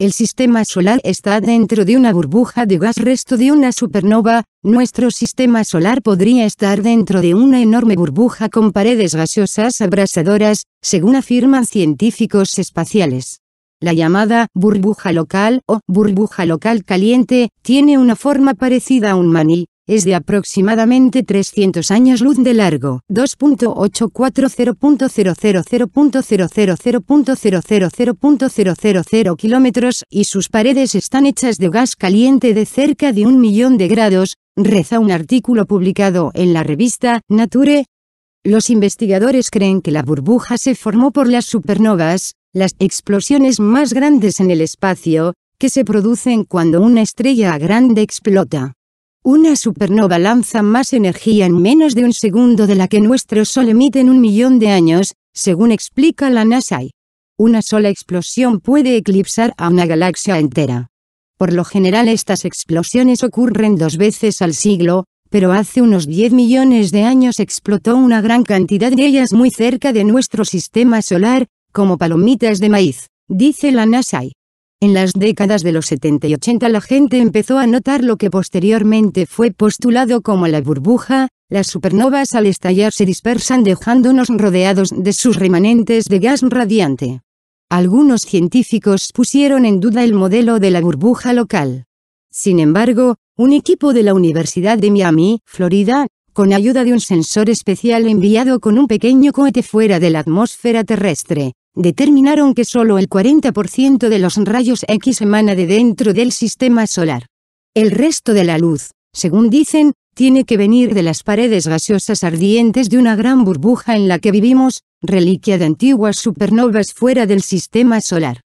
El sistema solar está dentro de una burbuja de gas resto de una supernova, nuestro sistema solar podría estar dentro de una enorme burbuja con paredes gaseosas abrasadoras, según afirman científicos espaciales. La llamada burbuja local o burbuja local caliente tiene una forma parecida a un maní, es de aproximadamente 300 años luz de largo, 2.840.000.000.000.000 kilómetros y sus paredes están hechas de gas caliente de cerca de un millón de grados, reza un artículo publicado en la revista Nature. Los investigadores creen que la burbuja se formó por las supernovas, las explosiones más grandes en el espacio, que se producen cuando una estrella grande explota. Una supernova lanza más energía en menos de un segundo de la que nuestro Sol emite en un millón de años, según explica la NASA. Una sola explosión puede eclipsar a una galaxia entera. Por lo general estas explosiones ocurren dos veces al siglo, pero hace unos 10 millones de años explotó una gran cantidad de ellas muy cerca de nuestro sistema solar, como palomitas de maíz, dice la NASA. En las décadas de los 70 y 80 la gente empezó a notar lo que posteriormente fue postulado como la burbuja, las supernovas al estallar se dispersan dejándonos rodeados de sus remanentes de gas radiante. Algunos científicos pusieron en duda el modelo de la burbuja local. Sin embargo, un equipo de la Universidad de Miami, Florida, con ayuda de un sensor especial enviado con un pequeño cohete fuera de la atmósfera terrestre, determinaron que solo el 40% de los rayos X emana de dentro del sistema solar. El resto de la luz, según dicen, tiene que venir de las paredes gaseosas ardientes de una gran burbuja en la que vivimos, reliquia de antiguas supernovas fuera del sistema solar.